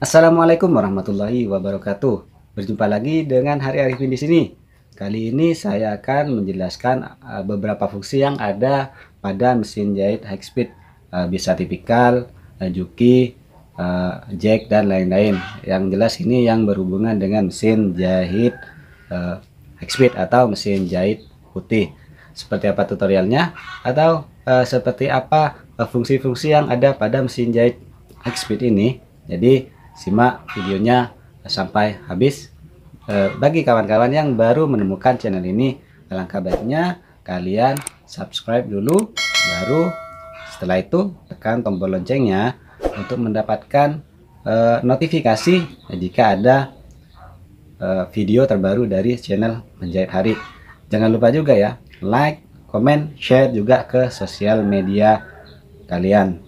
Assalamualaikum warahmatullahi wabarakatuh. Berjumpa lagi dengan Hari Arifin di sini. Kali ini saya akan menjelaskan eh, beberapa fungsi yang ada pada mesin jahit high speed, eh, bisa tipikal, eh, juki, jack dan lain-lain. Yang jelas ini yang berhubungan dengan mesin jahit high speed atau mesin jahit putih. Seperti apa tutorialnya atau seperti apa fungsi-fungsi yang ada pada mesin jahit high speed ini. Jadi simak videonya sampai habis. Eh, bagi kawan-kawan yang baru menemukan channel ini, alangkah baiknya kalian subscribe dulu, baru setelah itu tekan tombol loncengnya untuk mendapatkan eh, notifikasi jika ada eh, video terbaru dari channel Menjahit Hari. Jangan lupa juga ya, like, komen, share juga ke sosial media kalian.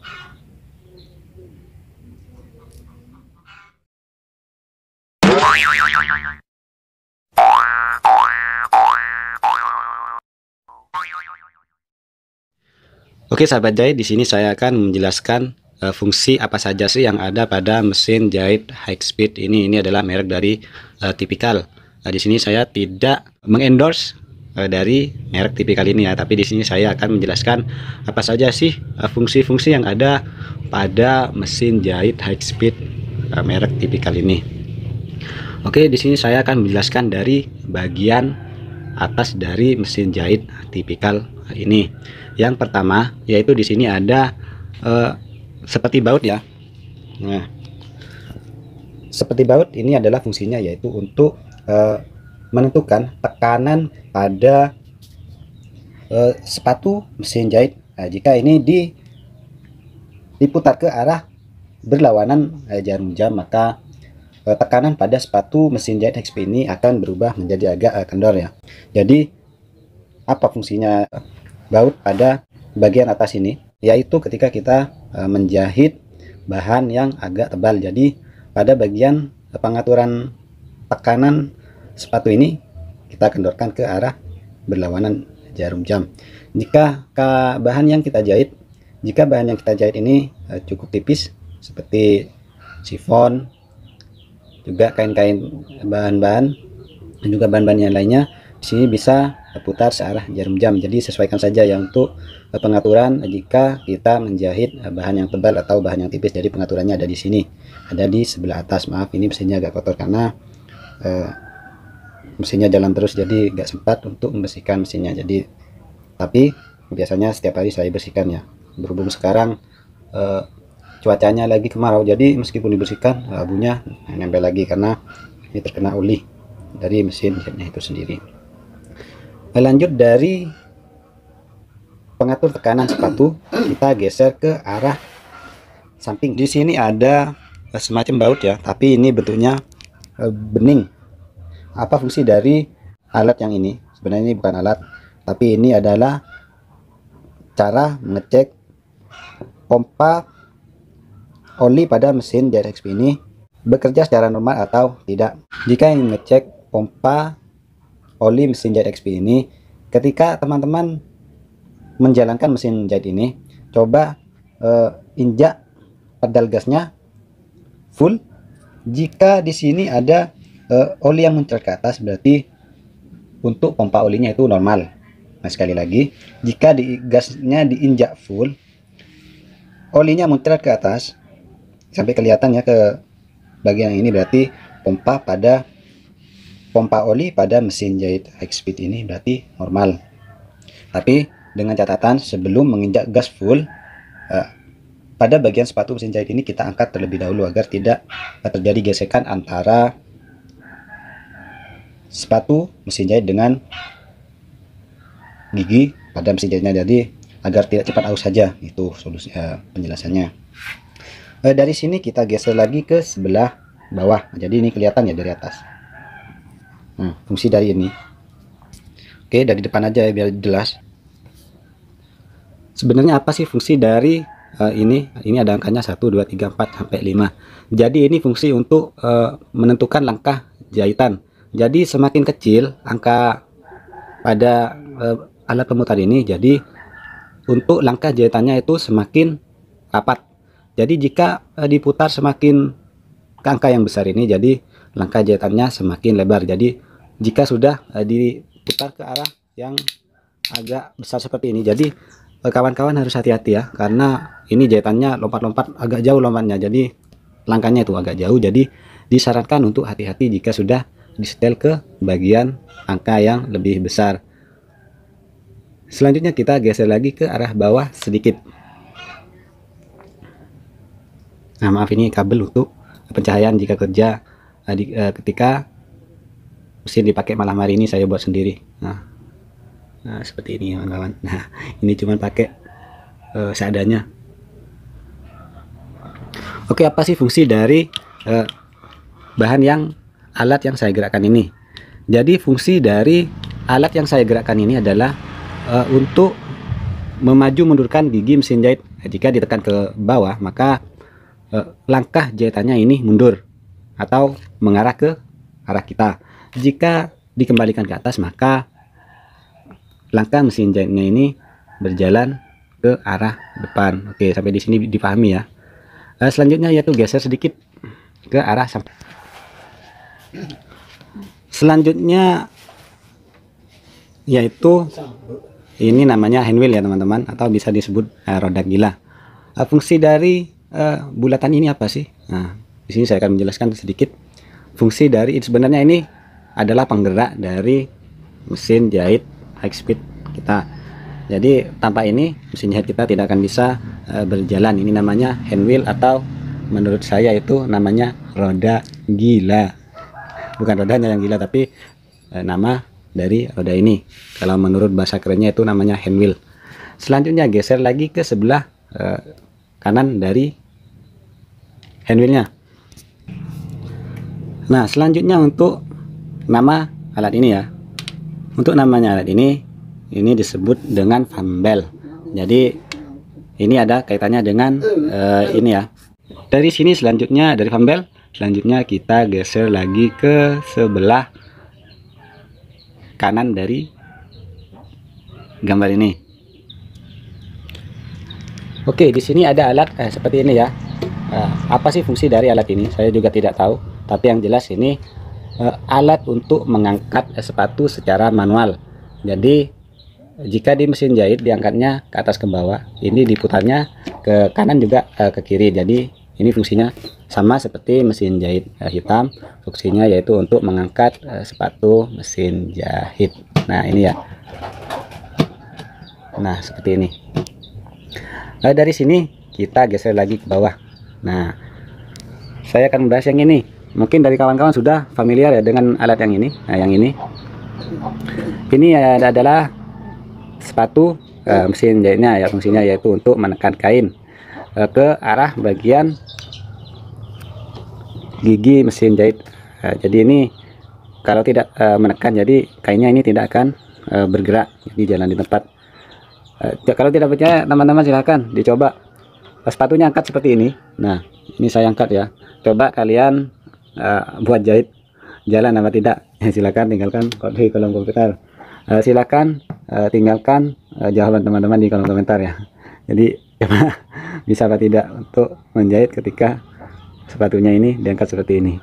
Oke sahabat jahit, di sini saya akan menjelaskan uh, fungsi apa saja sih yang ada pada mesin jahit high speed ini. Ini adalah merek dari uh, e, Tipikal. Nah, e, di sini saya tidak mengendorse dari merek tipikal ini ya, tapi di sini saya akan menjelaskan apa saja sih fungsi-fungsi yang ada pada mesin jahit high speed merek tipikal ini. Oke, di sini saya akan menjelaskan dari bagian atas dari mesin jahit tipikal ini. Yang pertama yaitu di sini ada eh, seperti baut ya. Nah, seperti baut ini adalah fungsinya yaitu untuk eh, menentukan tekanan pada eh, sepatu mesin jahit. Nah, jika ini di diputar ke arah berlawanan eh, jarum jam maka Eh, tekanan pada sepatu mesin jahit XP ini akan berubah menjadi agak eh, kendor ya. Jadi apa fungsinya baut pada bagian atas ini? Yaitu ketika kita eh, menjahit bahan yang agak tebal. Jadi pada bagian pengaturan tekanan sepatu ini kita kendorkan ke arah berlawanan jarum jam. Jika bahan yang kita jahit, jika bahan yang kita jahit ini cukup tipis seperti sifon juga kain-kain bahan-bahan dan juga bahan-bahan yang lainnya di sini bisa putar searah jarum jam jadi sesuaikan saja ya untuk pengaturan jika kita menjahit bahan yang tebal atau bahan yang tipis jadi pengaturannya ada di sini ada di sebelah atas maaf ini mesinnya agak kotor karena eh, mesinnya jalan terus jadi nggak sempat untuk membersihkan mesinnya jadi tapi biasanya setiap hari saya bersihkan ya berhubung sekarang eh, cuacanya lagi kemarau jadi meskipun dibersihkan abunya nempel lagi karena ini terkena uli dari mesin itu sendiri nah, lanjut dari pengatur tekanan sepatu kita geser ke arah samping di sini ada semacam baut ya tapi ini bentuknya eh, bening apa fungsi dari alat yang ini sebenarnya ini bukan alat tapi ini adalah cara mengecek pompa only pada mesin JSXP ini bekerja secara normal atau tidak. Jika ingin ngecek pompa oli mesin jahit XP ini, ketika teman-teman menjalankan mesin jahit ini, coba uh, injak pedal gasnya full. Jika di sini ada uh, eh, oli yang muncul ke atas, berarti untuk pompa olinya itu normal. Nah sekali lagi, jika di gasnya diinjak full, olinya muncul ke atas, sampai kelihatan ya ke bagian ini berarti pompa pada pompa oli pada mesin jahit high speed ini berarti normal tapi dengan catatan sebelum menginjak gas full eh, pada bagian sepatu mesin jahit ini kita angkat terlebih dahulu agar tidak terjadi gesekan antara sepatu mesin jahit dengan gigi pada mesin jahitnya jadi agar tidak cepat aus saja itu solusi eh, penjelasannya eh, dari sini kita geser lagi ke sebelah bawah jadi ini kelihatan ya dari atas nah, fungsi dari ini oke dari depan aja ya biar jelas sebenarnya apa sih fungsi dari uh, ini ini ada angkanya 1 2 3 4 sampai 5 jadi ini fungsi untuk uh, menentukan langkah jahitan jadi semakin kecil angka pada uh, alat pemutar ini jadi untuk langkah jahitannya itu semakin rapat jadi jika eh, diputar semakin ke angka yang besar ini, jadi langkah jahitannya semakin lebar. Jadi jika sudah eh, diputar ke arah yang agak besar seperti ini, jadi eh, kawan-kawan harus hati-hati ya, karena ini jahitannya lompat-lompat agak jauh lompatnya, jadi langkahnya itu agak jauh. Jadi disarankan untuk hati-hati jika sudah disetel ke bagian angka yang lebih besar. Selanjutnya kita geser lagi ke arah bawah sedikit nah maaf ini kabel untuk pencahayaan jika kerja uh, di, uh, ketika mesin dipakai malam hari ini saya buat sendiri nah, nah seperti ini kawan-kawan nah ini cuman pakai uh, seadanya oke apa sih fungsi dari uh, bahan yang alat yang saya gerakkan ini jadi fungsi dari alat yang saya gerakkan ini adalah uh, untuk memaju mundurkan gigi mesin jahit nah, jika ditekan ke bawah maka Eh, langkah jahitannya ini mundur atau mengarah ke arah kita. Jika dikembalikan ke atas maka langkah mesin jahitnya ini berjalan ke arah depan. Oke, sampai di sini dipahami ya. Eh, selanjutnya yaitu geser sedikit ke arah sampai. Selanjutnya yaitu ini namanya handwheel ya teman-teman atau bisa disebut eh, roda gila. Eh, fungsi dari uh, bulatan ini apa sih? Nah, di sini saya akan menjelaskan sedikit fungsi dari ini sebenarnya ini adalah penggerak dari mesin jahit high speed kita. Jadi tanpa ini mesin jahit kita tidak akan bisa uh, berjalan. Ini namanya hand wheel atau menurut saya itu namanya roda gila. Bukan rodanya yang gila tapi uh, nama dari roda ini. Kalau menurut bahasa kerennya itu namanya hand wheel. Selanjutnya geser lagi ke sebelah uh, kanan dari handwheelnya nah selanjutnya untuk nama alat ini ya untuk namanya alat ini ini disebut dengan fambel jadi ini ada kaitannya dengan uh, ini ya dari sini selanjutnya dari fambel selanjutnya kita geser lagi ke sebelah kanan dari gambar ini oke di sini ada alat eh, seperti ini ya Eh, apa sih fungsi dari alat ini? Saya juga tidak tahu. Tapi yang jelas ini eh, alat untuk mengangkat sepatu secara manual. Jadi jika di mesin jahit diangkatnya ke atas ke bawah, ini diputarnya ke kanan juga eh, ke kiri. Jadi ini fungsinya sama seperti mesin jahit hitam. Fungsinya yaitu untuk mengangkat sepatu mesin jahit. Nah ini ya. Nah seperti ini. Nah, dari sini kita geser lagi ke bawah. Nah, saya akan membahas yang ini. Mungkin dari kawan-kawan sudah familiar ya dengan alat yang ini. Nah, yang ini. Ini adalah sepatu e, mesin jahitnya ya fungsinya yaitu untuk menekan kain e, ke arah bagian gigi mesin jahit. E, jadi ini kalau tidak e, menekan jadi kainnya ini tidak akan e, bergerak. di jalan di tempat. E, kalau tidak percaya teman-teman silahkan dicoba sepatunya angkat seperti ini nah ini saya angkat ya coba kalian uh, buat jahit jalan apa tidak silakan tinggalkan di kolom komentar uh, silakan uh, tinggalkan uh, jawaban teman-teman di kolom komentar ya jadi coba bisa apa tidak untuk menjahit ketika sepatunya ini diangkat seperti ini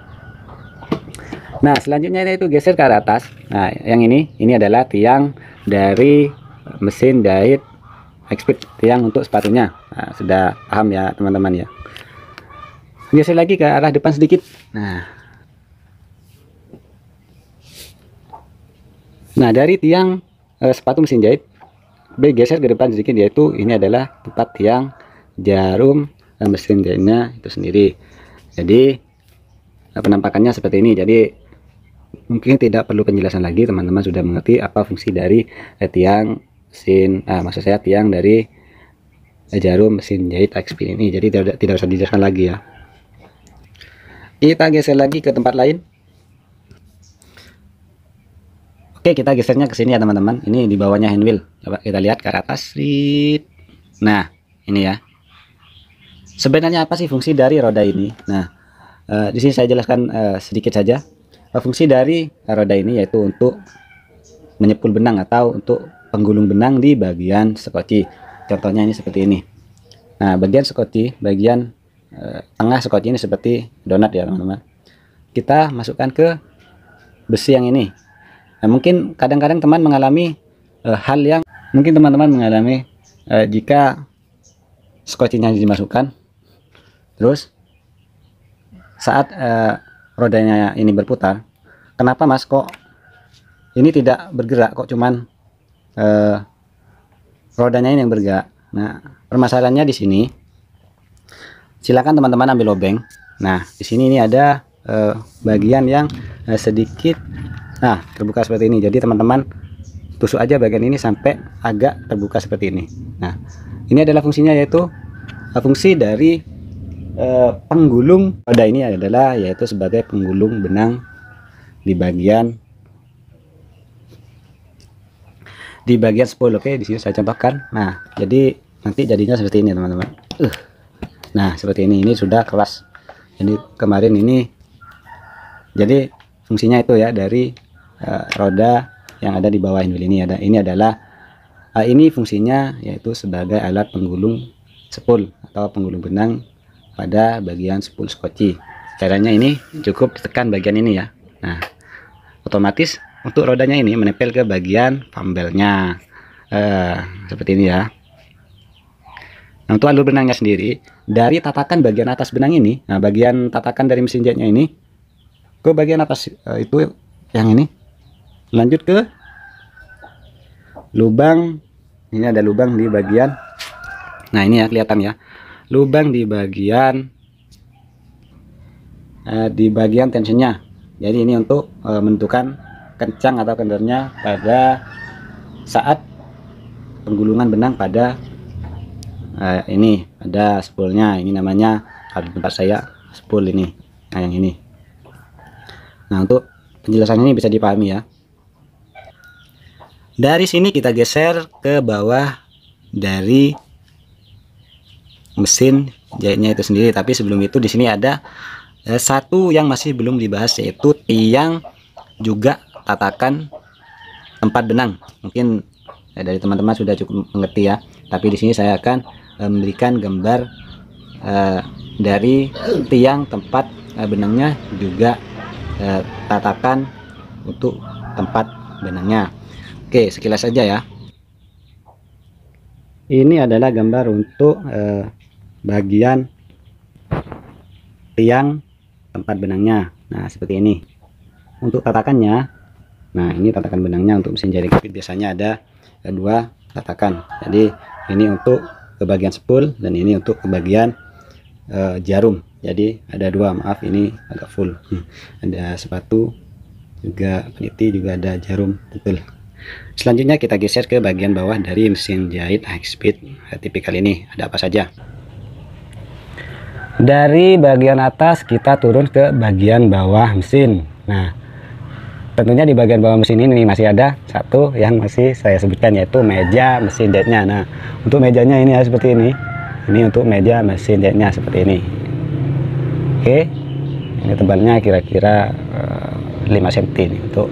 nah selanjutnya itu geser ke arah atas nah yang ini ini adalah tiang dari mesin jahit expert tiang untuk sepatunya Nah, sudah paham ya teman-teman ya. Geser lagi ke arah depan sedikit. Nah. Nah, dari tiang eh, sepatu mesin jahit bergeser ke depan sedikit yaitu ini adalah tempat tiang jarum eh, mesin jahitnya itu sendiri. Jadi eh, penampakannya seperti ini. Jadi mungkin tidak perlu penjelasan lagi teman-teman sudah mengerti apa fungsi dari eh, tiang sin ah, eh, maksud saya tiang dari jarum mesin jahit XP ini jadi tidak tidak usah dijelaskan lagi ya kita geser lagi ke tempat lain oke kita gesernya ke sini ya teman-teman ini di bawahnya handwheel coba kita lihat ke atas nah ini ya sebenarnya apa sih fungsi dari roda ini nah eh, di sini saya jelaskan eh, sedikit saja eh, fungsi dari roda ini yaitu untuk menyepul benang atau untuk penggulung benang di bagian sekoci. Contohnya ini seperti ini. Nah, bagian skoti, bagian eh, tengah skoti ini seperti donat ya, teman-teman. Kita masukkan ke besi yang ini. Nah, mungkin kadang-kadang teman mengalami eh, hal yang mungkin teman-teman mengalami eh, jika skotinya dimasukkan terus saat eh, rodanya ini berputar, kenapa Mas kok ini tidak bergerak kok cuman eh, rodanya ini yang bergerak nah permasalahannya di sini silakan teman-teman ambil obeng nah di sini ini ada eh, bagian yang eh, sedikit nah terbuka seperti ini jadi teman-teman tusuk aja bagian ini sampai agak terbuka seperti ini nah ini adalah fungsinya yaitu eh, fungsi dari eh, penggulung roda ini adalah yaitu sebagai penggulung benang di bagian di bagian spoil oke okay? di sini saya contohkan nah jadi nanti jadinya seperti ini teman-teman uh. nah seperti ini ini sudah kelas jadi kemarin ini jadi fungsinya itu ya dari uh, roda yang ada di bawah ini ada ini adalah uh, ini fungsinya yaitu sebagai alat penggulung spool atau penggulung benang pada bagian spool skoci caranya ini cukup ditekan bagian ini ya nah otomatis untuk rodanya ini menempel ke bagian pambelnya eh, seperti ini ya nah, untuk alur benangnya sendiri dari tatakan bagian atas benang ini nah bagian tatakan dari mesin jahitnya ini ke bagian atas eh, itu yang ini lanjut ke lubang ini ada lubang di bagian nah ini ya kelihatan ya lubang di bagian eh, di bagian tensionnya jadi ini untuk eh, menentukan kencang atau kendernya pada saat penggulungan benang pada eh, ini ada spoolnya ini namanya kalau tempat saya spool ini nah yang ini nah untuk penjelasannya ini bisa dipahami ya dari sini kita geser ke bawah dari mesin jahitnya itu sendiri tapi sebelum itu di sini ada eh, satu yang masih belum dibahas yaitu tiang juga katakan tempat benang. Mungkin ya, dari teman-teman sudah cukup mengerti ya. Tapi di sini saya akan eh, memberikan gambar uh, dari tiang tempat uh, benangnya juga uh, tatakan untuk tempat benangnya. Oke, sekilas saja ya. Ini adalah gambar untuk uh, bagian tiang tempat benangnya. Nah, seperti ini. Untuk tatakannya nah ini tatakan benangnya untuk mesin jari kepit biasanya ada eh, dua tatakan jadi ini untuk ke bagian spool dan ini untuk ke bagian uh, jarum jadi ada dua maaf ini agak full ada sepatu juga peniti juga ada jarum betul selanjutnya kita geser ke bagian bawah dari mesin jahit high speed tipikal ini ada apa saja dari bagian atas kita turun ke bagian bawah mesin nah tentunya di bagian bawah mesin ini masih ada satu yang masih saya sebutkan yaitu meja mesin jetnya nah untuk mejanya ini ya seperti ini ini untuk meja mesin jetnya seperti ini oke ini tebalnya kira-kira uh, eh, 5 cm ini untuk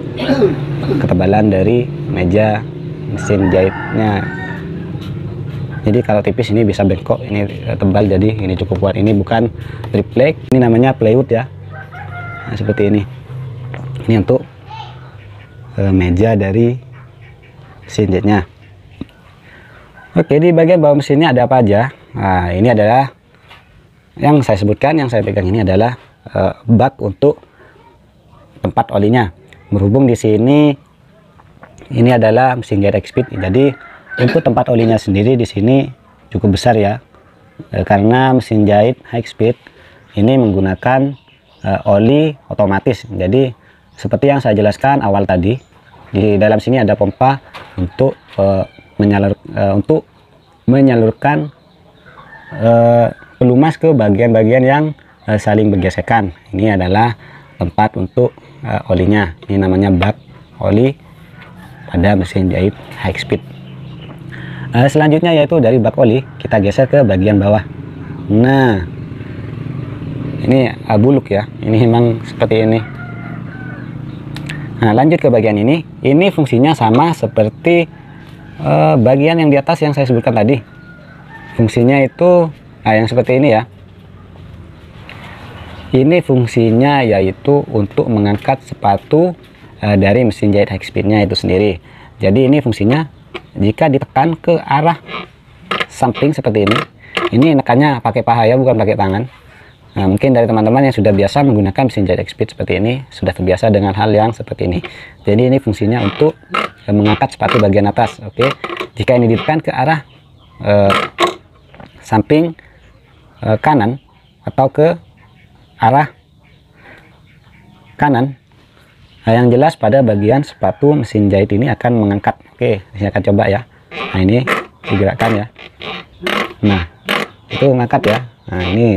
ketebalan dari meja mesin jahitnya jadi kalau tipis ini bisa bengkok ini eh, tebal jadi ini cukup kuat ini bukan triplek ini namanya plywood ya nah, seperti ini ini untuk E, meja dari sintetnya oke di bagian bawah mesinnya ada apa aja nah ini adalah yang saya sebutkan yang saya pegang ini adalah e, bak untuk tempat olinya berhubung di sini ini adalah mesin gear speed jadi untuk tempat olinya sendiri di sini cukup besar ya e, karena mesin jahit high speed ini menggunakan uh, oli otomatis jadi seperti yang saya jelaskan awal tadi di dalam sini ada pompa untuk uh, menyalur uh, untuk menyalurkan uh, pelumas ke bagian-bagian yang uh, saling bergesekan. Ini adalah tempat untuk uh, olinya. Ini namanya bak oli pada mesin jahit high speed. Uh, selanjutnya yaitu dari bak oli kita geser ke bagian bawah. Nah, ini abu buluk ya. Ini memang seperti ini. Nah, lanjut ke bagian ini. Ini fungsinya sama seperti eh, bagian yang di atas yang saya sebutkan tadi. Fungsinya itu nah, yang seperti ini ya. Ini fungsinya yaitu untuk mengangkat sepatu eh, dari mesin jahit high speednya itu sendiri. Jadi ini fungsinya jika ditekan ke arah samping seperti ini. Ini nekannya pakai paha ya, bukan pakai tangan. Nah, mungkin dari teman-teman yang sudah biasa menggunakan mesin jahit speed seperti ini, sudah terbiasa dengan hal yang seperti ini. Jadi ini fungsinya untuk eh, mengangkat sepatu bagian atas, oke. Okay? Jika ini ditekan ke arah eh, samping eh, kanan atau ke arah kanan, nah, yang jelas pada bagian sepatu mesin jahit ini akan mengangkat. Oke, okay, saya akan coba ya. Nah, ini digerakkan ya. Nah, itu mengangkat ya. Nah, ini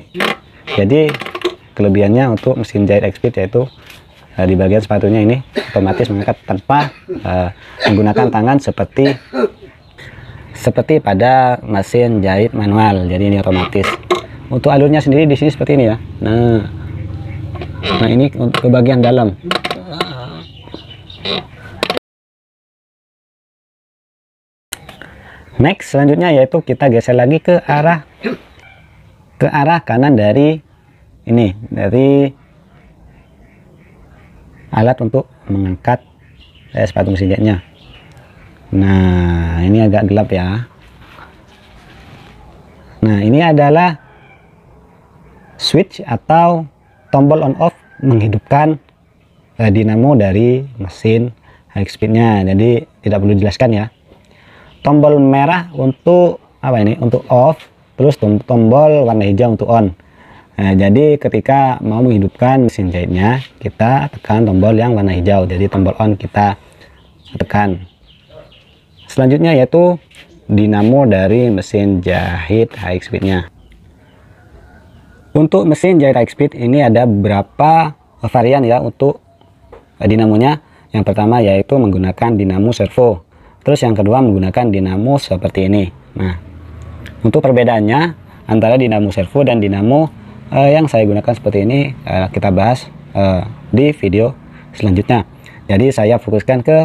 jadi kelebihannya untuk mesin jahit XP yaitu uh, di bagian sepatunya ini otomatis mengangkat tanpa uh, menggunakan tangan seperti seperti pada mesin jahit manual jadi ini otomatis untuk alurnya sendiri di sini seperti ini ya nah nah ini ke bagian dalam next selanjutnya yaitu kita geser lagi ke arah ke arah kanan dari ini dari alat untuk mengangkat eh, sepatu mesin jetnya nah ini agak gelap ya nah ini adalah switch atau tombol on off menghidupkan eh, dinamo dari mesin high speednya jadi tidak perlu dijelaskan ya tombol merah untuk apa ini untuk off terus tombol warna hijau untuk on nah, jadi ketika mau menghidupkan mesin jahitnya kita tekan tombol yang warna hijau jadi tombol on kita tekan selanjutnya yaitu dinamo dari mesin jahit high speed nya untuk mesin jahit high speed ini ada beberapa varian ya untuk eh, dinamonya yang pertama yaitu menggunakan dinamo servo terus yang kedua menggunakan dinamo seperti ini nah untuk perbedaannya antara dinamo servo dan dinamo eh, yang saya gunakan seperti ini eh, kita bahas eh, di video selanjutnya. Jadi saya fokuskan ke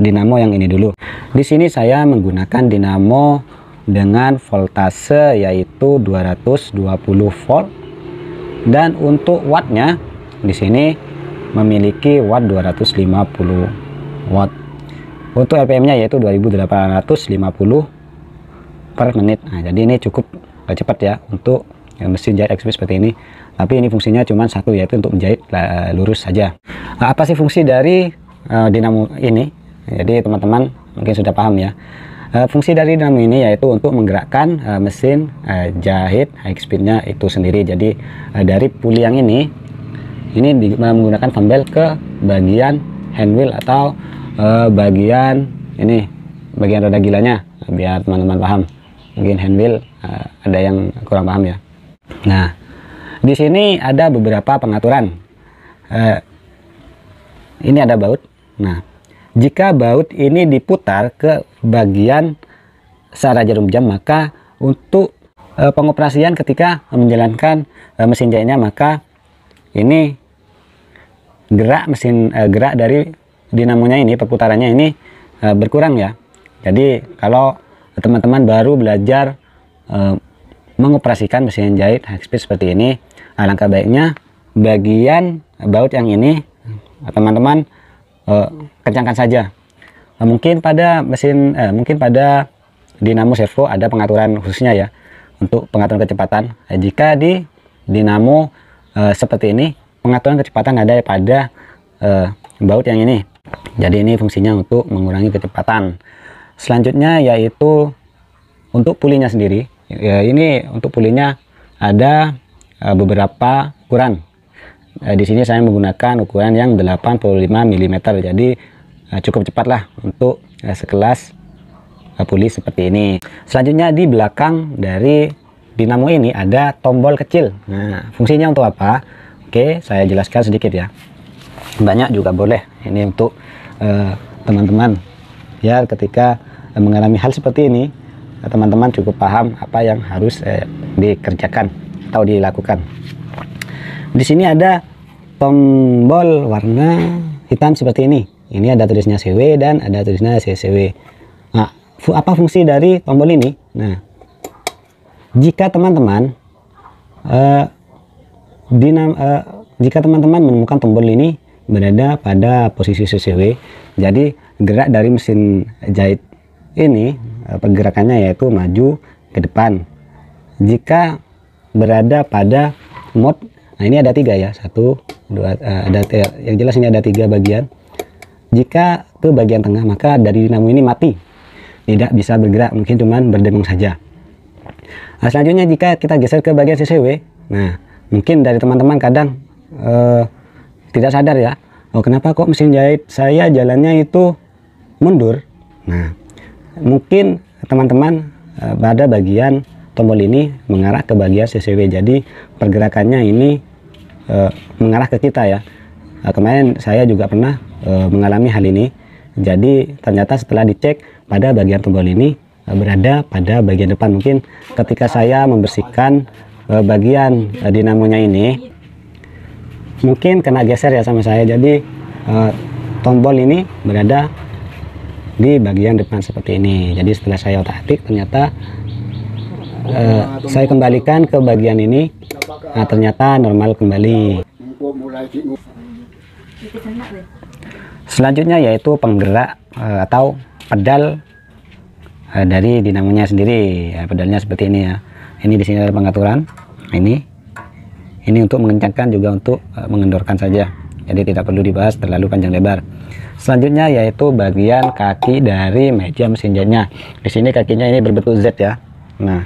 dinamo yang ini dulu. Di sini saya menggunakan dinamo dengan voltase yaitu 220 volt dan untuk wattnya di sini memiliki watt 250 watt untuk RPM nya yaitu 2850 per menit nah, jadi ini cukup uh, cepat ya untuk uh, mesin jahit ekspres seperti ini tapi ini fungsinya cuma satu yaitu untuk menjahit uh, lurus saja nah, apa sih fungsi dari uh, dinamo ini jadi teman-teman mungkin sudah paham ya fungsi dari dinamo ini yaitu untuk menggerakkan uh, mesin uh, jahit high speednya itu sendiri jadi uh, dari puli yang ini ini di, menggunakan fanbel ke bagian handwheel atau uh, bagian ini bagian roda gilanya biar teman-teman paham mungkin handwheel uh, ada yang kurang paham ya nah di sini ada beberapa pengaturan uh, ini ada baut nah jika baut ini diputar ke bagian searah jarum jam maka untuk uh, pengoperasian ketika menjalankan uh, mesin jahitnya maka ini gerak mesin uh, gerak dari dinamonya ini perputarannya ini uh, berkurang ya jadi kalau teman-teman baru belajar e, mengoperasikan mesin jahit high seperti ini alangkah nah, baiknya bagian baut yang ini eh, teman-teman e, kencangkan saja e, mungkin pada mesin e, mungkin pada dinamo servo ada pengaturan khususnya ya untuk pengaturan kecepatan e, jika di dinamo e, seperti ini pengaturan kecepatan ada pada e, baut yang ini jadi ini fungsinya untuk mengurangi kecepatan selanjutnya yaitu untuk pulinya sendiri ya, ini untuk pulinya ada eh, beberapa ukuran eh, di sini saya menggunakan ukuran yang 85 mm jadi cukup eh, cukup cepatlah untuk sekelas puli seperti ini selanjutnya di belakang dari dinamo ini ada tombol kecil nah fungsinya untuk apa Oke saya jelaskan sedikit ya banyak juga boleh ini untuk teman -teman biar ketika eh, mengalami hal seperti ini eh, teman-teman cukup paham apa yang harus eh, dikerjakan atau dilakukan di sini ada tombol warna hitam seperti ini ini ada tulisnya CW dan ada tulisnya CCW nah, apa fungsi dari tombol ini nah jika teman-teman eh, dinam, eh, jika teman-teman menemukan tombol ini berada pada posisi CCW jadi gerak dari mesin jahit ini eh, pergerakannya yaitu maju ke depan. Jika berada pada mode, nah ini ada tiga ya, satu, dua, eh, ada yang jelas ini ada tiga bagian. Jika ke bagian tengah maka dari dinamo ini mati, tidak bisa bergerak, mungkin cuman berdengung saja. Nah, selanjutnya jika kita geser ke bagian CCW, nah mungkin dari teman-teman kadang eh, tidak sadar ya, oh kenapa kok mesin jahit saya jalannya itu mundur nah mungkin teman-teman eh, pada bagian tombol ini mengarah ke bagian CCW jadi pergerakannya ini e, mengarah ke kita ya e, kemarin saya juga pernah e, mengalami hal ini jadi ternyata setelah dicek pada bagian tombol ini e, berada pada bagian depan mungkin ketika saya membersihkan e, bagian e, dinamonya ini mungkin kena geser ya sama saya jadi uh, tombol ini berada di bagian depan seperti ini jadi setelah saya otak-atik ternyata uh, saya kembalikan ke bagian ini nah, ternyata normal kembali selanjutnya yaitu penggerak uh, atau pedal uh, dari dinamonya sendiri ya, pedalnya seperti ini ya ini di sini ada pengaturan nah, ini ini untuk mengencangkan juga untuk uh, mengendorkan saja jadi tidak perlu dibahas terlalu panjang lebar selanjutnya yaitu bagian kaki dari meja mesin jetnya di sini kakinya ini berbentuk Z ya nah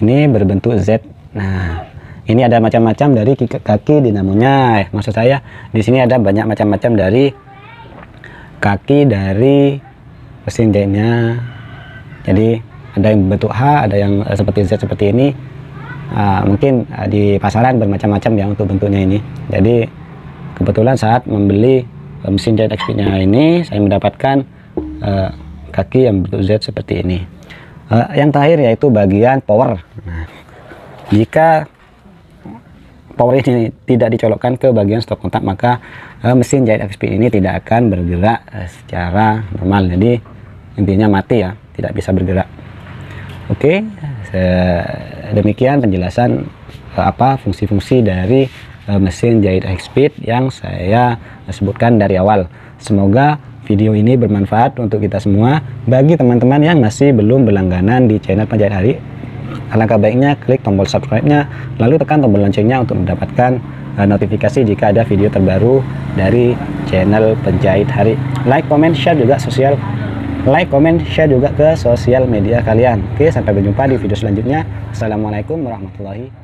ini berbentuk Z nah ini ada macam-macam dari kaki dinamonya eh, maksud saya di sini ada banyak macam-macam dari kaki dari mesin jetnya jadi ada yang bentuk H ada yang eh, seperti Z seperti ini Ah, mungkin uh, di pasaran bermacam-macam ya untuk bentuknya ini jadi kebetulan saat membeli uh, mesin jahit XP-nya ini saya mendapatkan uh, kaki yang bentuk Z seperti ini uh, yang terakhir yaitu bagian power nah, jika power ini tidak dicolokkan ke bagian stop kontak maka uh, mesin jahit XP ini tidak akan bergerak uh, secara normal jadi intinya mati ya tidak bisa bergerak oke okay. Eh, demikian penjelasan eh, apa fungsi-fungsi dari eh, mesin jahit high speed yang saya sebutkan dari awal. Semoga video ini bermanfaat untuk kita semua. Bagi teman-teman yang masih belum berlangganan di channel Penjahit Hari, alangkah baiknya klik tombol subscribe-nya, lalu tekan tombol loncengnya untuk mendapatkan notifikasi jika ada video terbaru dari channel Penjahit Hari. Like, comment, share juga sosial like, comment, share juga ke sosial media kalian. Oke, sampai berjumpa di video selanjutnya. Assalamualaikum warahmatullahi wabarakatuh.